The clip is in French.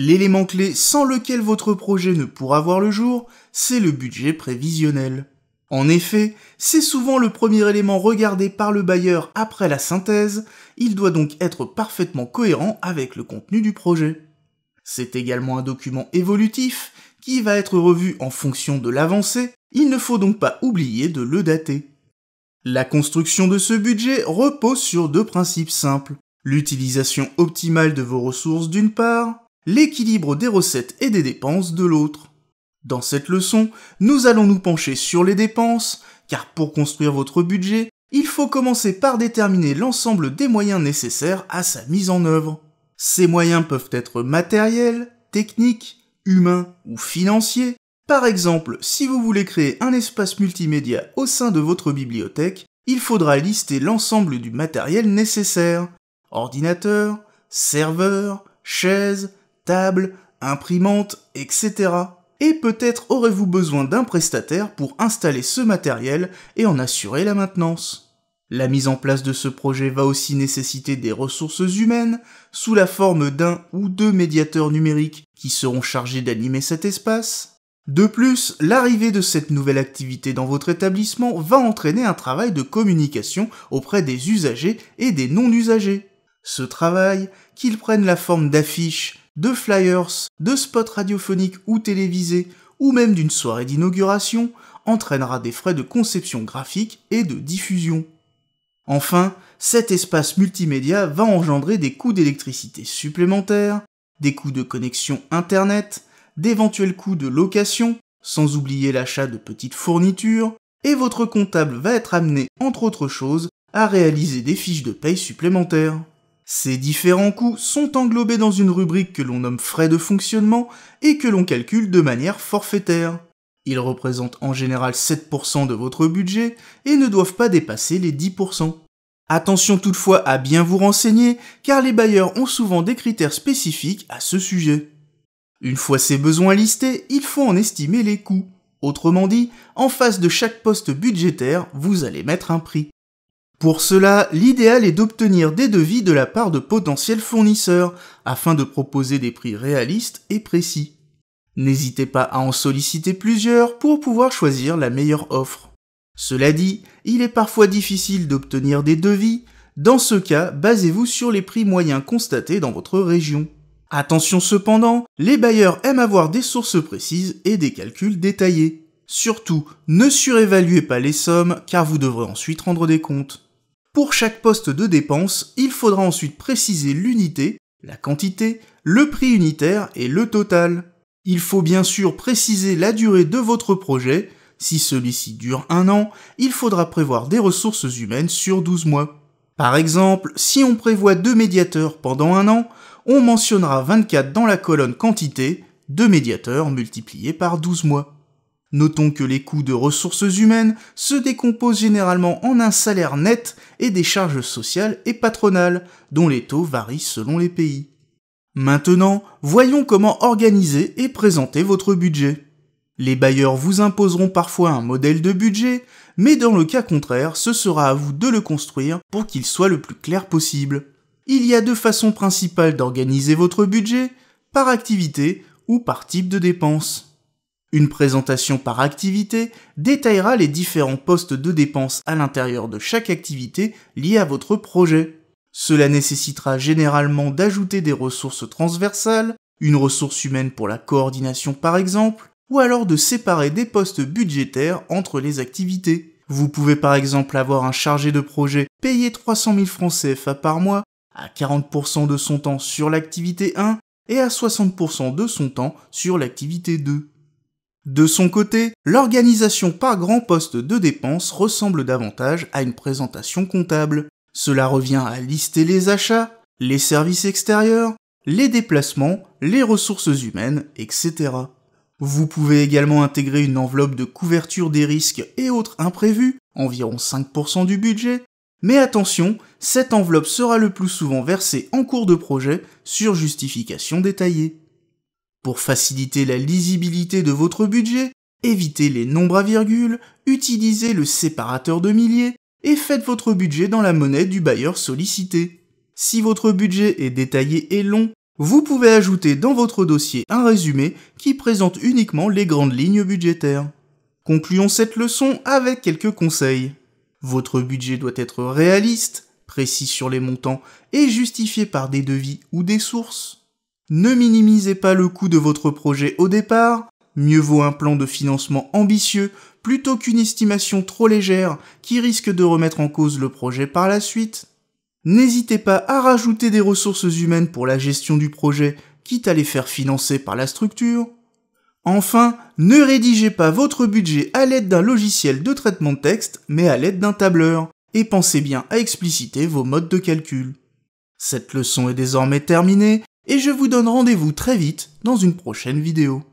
L'élément clé sans lequel votre projet ne pourra voir le jour, c'est le budget prévisionnel. En effet, c'est souvent le premier élément regardé par le bailleur après la synthèse, il doit donc être parfaitement cohérent avec le contenu du projet. C'est également un document évolutif qui va être revu en fonction de l'avancée, il ne faut donc pas oublier de le dater. La construction de ce budget repose sur deux principes simples. L'utilisation optimale de vos ressources d'une part, l'équilibre des recettes et des dépenses de l'autre. Dans cette leçon, nous allons nous pencher sur les dépenses, car pour construire votre budget, il faut commencer par déterminer l'ensemble des moyens nécessaires à sa mise en œuvre. Ces moyens peuvent être matériels, techniques, humains ou financiers. Par exemple, si vous voulez créer un espace multimédia au sein de votre bibliothèque, il faudra lister l'ensemble du matériel nécessaire. Ordinateur, serveur, chaise, table, imprimante, etc. Et peut-être aurez-vous besoin d'un prestataire pour installer ce matériel et en assurer la maintenance. La mise en place de ce projet va aussi nécessiter des ressources humaines, sous la forme d'un ou deux médiateurs numériques qui seront chargés d'animer cet espace. De plus, l'arrivée de cette nouvelle activité dans votre établissement va entraîner un travail de communication auprès des usagers et des non-usagers. Ce travail, qu'il prenne la forme d'affiches, de flyers, de spots radiophoniques ou télévisés, ou même d'une soirée d'inauguration, entraînera des frais de conception graphique et de diffusion. Enfin, cet espace multimédia va engendrer des coûts d'électricité supplémentaires, des coûts de connexion Internet, d'éventuels coûts de location, sans oublier l'achat de petites fournitures, et votre comptable va être amené, entre autres choses, à réaliser des fiches de paye supplémentaires. Ces différents coûts sont englobés dans une rubrique que l'on nomme frais de fonctionnement et que l'on calcule de manière forfaitaire. Ils représentent en général 7% de votre budget et ne doivent pas dépasser les 10%. Attention toutefois à bien vous renseigner car les bailleurs ont souvent des critères spécifiques à ce sujet. Une fois ces besoins listés, il faut en estimer les coûts. Autrement dit, en face de chaque poste budgétaire, vous allez mettre un prix. Pour cela, l'idéal est d'obtenir des devis de la part de potentiels fournisseurs, afin de proposer des prix réalistes et précis. N'hésitez pas à en solliciter plusieurs pour pouvoir choisir la meilleure offre. Cela dit, il est parfois difficile d'obtenir des devis, dans ce cas, basez-vous sur les prix moyens constatés dans votre région. Attention cependant, les bailleurs aiment avoir des sources précises et des calculs détaillés. Surtout, ne surévaluez pas les sommes car vous devrez ensuite rendre des comptes. Pour chaque poste de dépense, il faudra ensuite préciser l'unité, la quantité, le prix unitaire et le total. Il faut bien sûr préciser la durée de votre projet. Si celui-ci dure un an, il faudra prévoir des ressources humaines sur 12 mois. Par exemple, si on prévoit deux médiateurs pendant un an, on mentionnera 24 dans la colonne quantité, deux médiateurs multipliés par 12 mois. Notons que les coûts de ressources humaines se décomposent généralement en un salaire net et des charges sociales et patronales, dont les taux varient selon les pays. Maintenant, voyons comment organiser et présenter votre budget. Les bailleurs vous imposeront parfois un modèle de budget, mais dans le cas contraire, ce sera à vous de le construire pour qu'il soit le plus clair possible. Il y a deux façons principales d'organiser votre budget, par activité ou par type de dépense. Une présentation par activité détaillera les différents postes de dépenses à l'intérieur de chaque activité liée à votre projet. Cela nécessitera généralement d'ajouter des ressources transversales, une ressource humaine pour la coordination par exemple, ou alors de séparer des postes budgétaires entre les activités. Vous pouvez par exemple avoir un chargé de projet payé 300 000 francs CFA par mois, à 40% de son temps sur l'activité 1 et à 60% de son temps sur l'activité 2. De son côté, l'organisation par grand poste de dépenses ressemble davantage à une présentation comptable. Cela revient à lister les achats, les services extérieurs, les déplacements, les ressources humaines, etc. Vous pouvez également intégrer une enveloppe de couverture des risques et autres imprévus, environ 5% du budget, mais attention, cette enveloppe sera le plus souvent versée en cours de projet sur justification détaillée. Pour faciliter la lisibilité de votre budget, évitez les nombres à virgule, utilisez le séparateur de milliers et faites votre budget dans la monnaie du bailleur sollicité. Si votre budget est détaillé et long, vous pouvez ajouter dans votre dossier un résumé qui présente uniquement les grandes lignes budgétaires. Concluons cette leçon avec quelques conseils. Votre budget doit être réaliste, précis sur les montants et justifié par des devis ou des sources. Ne minimisez pas le coût de votre projet au départ, mieux vaut un plan de financement ambitieux plutôt qu'une estimation trop légère qui risque de remettre en cause le projet par la suite. N'hésitez pas à rajouter des ressources humaines pour la gestion du projet, quitte à les faire financer par la structure. Enfin, ne rédigez pas votre budget à l'aide d'un logiciel de traitement de texte, mais à l'aide d'un tableur, et pensez bien à expliciter vos modes de calcul. Cette leçon est désormais terminée, et je vous donne rendez-vous très vite dans une prochaine vidéo.